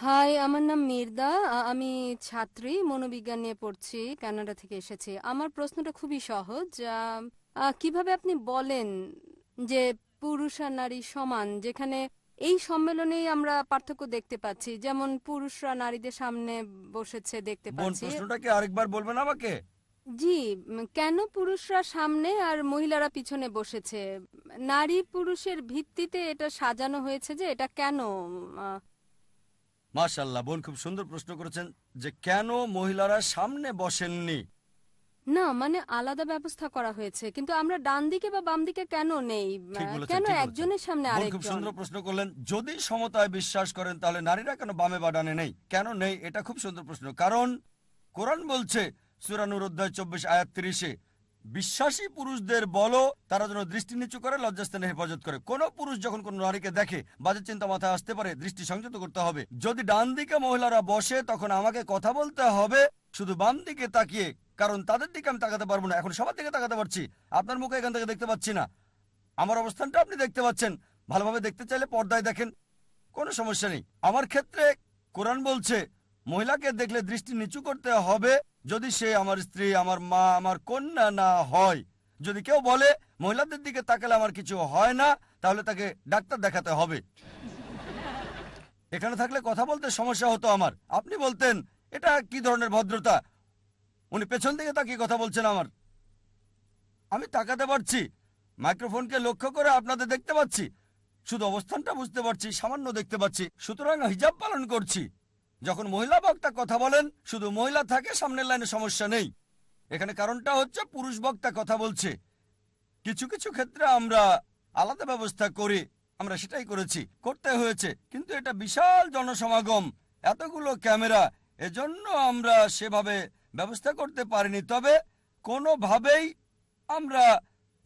high আমার নাম মির্দা আমি ছাত্রী মনোবিজ্ঞান নিয়ে পড়ছি কানাডা থেকে এসেছি আমার প্রশ্নটা খুবই সহজ কিভাবে আপনি বলেন যে পুরুষ আর নারী সমান যেখানে এই সম্মেলনেই আমরা পার্থক্য দেখতে পাচ্ছি যেমন পুরুষরা নারীদের সামনে বসেছে দেখতে পাচ্ছি প্রশ্নটাকে আরেকবার বলবেন আমাকে জি কেন পুরুষরা সামনে আর মহিলারা পিছনে বসেছে নারী পুরুষের ভিত্তিতে এটা সাজানো হয়েছে যে এটা কেন মাসাল্লাহ বোন খুব সুন্দর প্রশ্ন করেছেন যে কেন মহিলারা সামনে বসেননি না মানে আলাদা ব্যবস্থা করা হয়েছে কিন্তু আমরা ডান দিকে বা বাম দিকে কেন নেই কেন একজনের সামনে আরেকজন খুব সুন্দর প্রশ্ন করলেন যদি সমতায় বিশ্বাস করেন তাহলে নারীরা কেন বামে বা ডানে নেই কেন নেই এটা খুব সুন্দর প্রশ্ন কারণ কোরআন বলছে সুরানুর অধ্যায় চব্বিশ আয়াত তিরিশে বিশ্বাসী পুরুষদের বলো তারা যেন দৃষ্টি নিচু করে লজ্জাস্থানে হেফাজত করে কোন পুরুষ যখন কোন নারীকে দেখে বাজে চিন্তা মাথায় আসতে পারে দৃষ্টি সংযত করতে হবে যদি ডান দিকে মহিলারা বসে তখন আমাকে কথা বলতে হবে শুধু বাম দিকে তাকিয়ে কারণ তাদের দিকে আমি তাকাতে পারবো না এখন সবার দিকে তাকাতে পারছি আপনার মুখে এখান থেকে দেখতে পাচ্ছি না আমার অবস্থানটা আপনি দেখতে পাচ্ছেন ভালোভাবে দেখতে চাইলে পর্দায় দেখেন কোনো সমস্যা নেই আমার ক্ষেত্রে কোরআন বলছে মহিলাকে দেখলে দৃষ্টি নিচু করতে হবে যদি সে আমার স্ত্রী আমার মা আমার কন্যা না হয় যদি কেউ বলে মহিলাদের দিকে তাকালে আমার কিছু হয় না তাহলে তাকে ডাক্তার দেখাতে হবে এখানে থাকলে কথা বলতে সমস্যা হতো আমার আপনি বলতেন এটা কি ধরনের ভদ্রতা উনি পেছন দিকে তাকিয়ে কথা বলছেন আমার আমি তাকাতে পারছি মাইক্রোফোনকে লক্ষ্য করে আপনাদের দেখতে পাচ্ছি শুধু অবস্থানটা বুঝতে পারছি সামান্য দেখতে পাচ্ছি সুতরাং হিজাব পালন করছি যখন মহিলা বক্তা কথা বলেন শুধু মহিলা থাকে সামনের লাইনে সমস্যা নেই এখানে কারণটা হচ্ছে পুরুষ বক্তা কথা বলছে কিছু কিছু ক্ষেত্রে আমরা আলাদা ব্যবস্থা করি আমরা সেটাই করেছি করতে হয়েছে কিন্তু এটা বিশাল জনসমাগম এতগুলো ক্যামেরা এজন্য আমরা সেভাবে ব্যবস্থা করতে পারিনি তবে কোনোভাবেই আমরা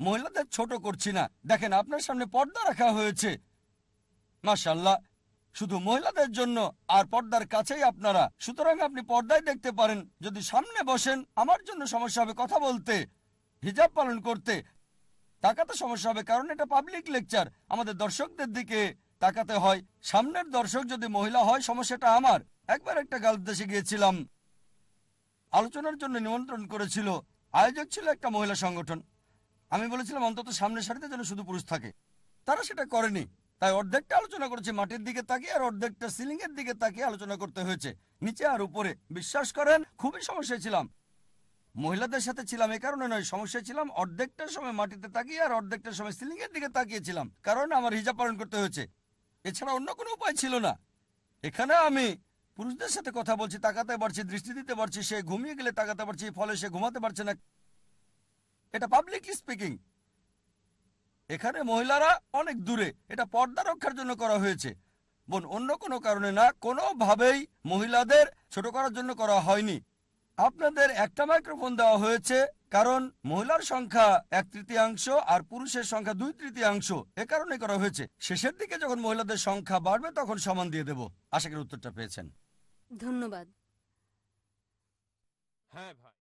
মহিলাদের ছোট করছি না দেখেন আপনার সামনে পর্দা রাখা হয়েছে মাসাল্লাহ শুধু মহিলাদের জন্য আর পর্দার কাছেই আপনারা সুতরাং আপনি পর্দায় দেখতে পারেন যদি সামনে বসেন আমার জন্য সমস্যা হবে কথা বলতে হিজাব পালন করতে তাকাতে সমস্যা হবে কারণ এটা পাবলিক লেকচার আমাদের দর্শকদের দিকে তাকাতে হয় সামনের দর্শক যদি মহিলা হয় সমস্যাটা আমার একবার একটা গাল দেশে গিয়েছিলাম আলোচনার জন্য নিমন্ত্রণ করেছিল আয়োজক ছিল একটা মহিলা সংগঠন আমি বলেছিলাম অন্তত সামনের সারিতে যেন শুধু পুরুষ থাকে তারা সেটা করেনি তাই অর্ধেকটা আলোচনা করেছি মাটির দিকে তাকিয়ে আর অর্ধেকটা সিলিং এর দিকে তাকিয়ে আলোচনা করতে হয়েছে নিচে আর উপরে বিশ্বাস করেন খুবই সমস্যায় ছিলাম মহিলাদের সাথে ছিলাম এ কারণে নয় সমস্যায় ছিলাম অর্ধেকটা সময় মাটিতে তাকিয়ে আর অর্ধেকটা সময় সিলিং এর দিকে তাকিয়েছিলাম কারণ আমার হিজাব পালন করতে হয়েছে এছাড়া অন্য কোনো উপায় ছিল না এখানে আমি পুরুষদের সাথে কথা বলছি তাকাতে পারছি দৃষ্টি দিতে পারছি সে ঘুমিয়ে গেলে তাকাতে পারছি ফলে সে ঘুমাতে পারছে না এটা পাবলিক স্পিকিং এখানে মহিলারা অনেক দূরে এটা পর্দা রক্ষার জন্য করা হয়েছে বোন অন্য কোনো কারণে না কোনোভাবেই মহিলাদের ছোট করার জন্য করা হয়নি আপনাদের একটা মাইক্রোফোন দেওয়া হয়েছে কারণ মহিলার সংখ্যা এক তৃতীয়াংশ আর পুরুষের সংখ্যা দুই তৃতীয়াংশ এ কারণে করা হয়েছে শেষের দিকে যখন মহিলাদের সংখ্যা বাড়বে তখন সমান দিয়ে দেব আশা করি উত্তরটা পেয়েছেন ধন্যবাদ হ্যাঁ ভাই